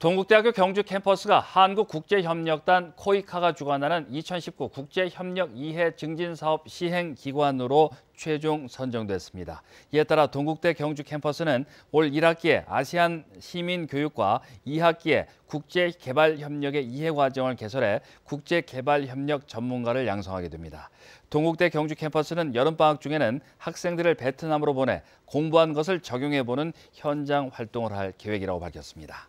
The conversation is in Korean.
동국대학교 경주 캠퍼스가 한국국제협력단 코이카가 주관하는 2019 국제협력 이해 증진사업 시행기관으로 최종 선정됐습니다. 이에 따라 동국대 경주 캠퍼스는 올 1학기에 아시안 시민교육과 2학기에 국제개발협력의 이해과정을 개설해 국제개발협력 전문가를 양성하게 됩니다. 동국대 경주 캠퍼스는 여름방학 중에는 학생들을 베트남으로 보내 공부한 것을 적용해보는 현장 활동을 할 계획이라고 밝혔습니다.